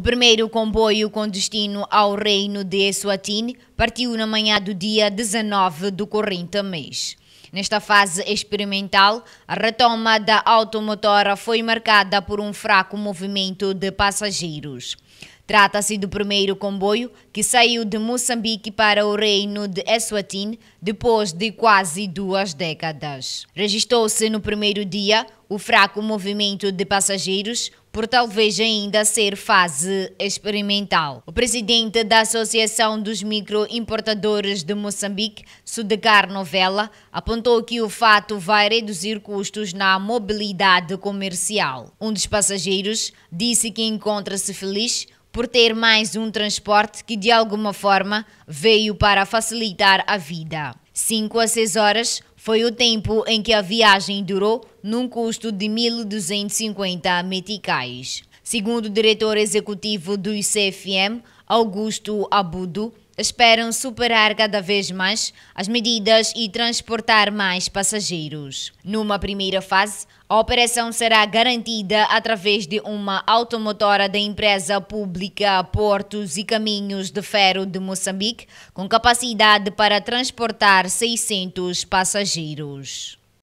O primeiro comboio com destino ao reino de Eswatini partiu na manhã do dia 19 do corrente mês. Nesta fase experimental, a retoma da automotora foi marcada por um fraco movimento de passageiros. Trata-se do primeiro comboio que saiu de Moçambique para o reino de Eswatini depois de quase duas décadas. Registrou-se no primeiro dia o fraco movimento de passageiros, por talvez ainda ser fase experimental. O presidente da Associação dos Microimportadores de Moçambique, Sudecar Novela, apontou que o fato vai reduzir custos na mobilidade comercial. Um dos passageiros disse que encontra-se feliz por ter mais um transporte que de alguma forma veio para facilitar a vida. 5 a 6 horas foi o tempo em que a viagem durou, num custo de 1.250 meticais. Segundo o diretor executivo do ICFM, Augusto Abudo, esperam superar cada vez mais as medidas e transportar mais passageiros. Numa primeira fase, a operação será garantida através de uma automotora da empresa pública Portos e Caminhos de Ferro de Moçambique, com capacidade para transportar 600 passageiros.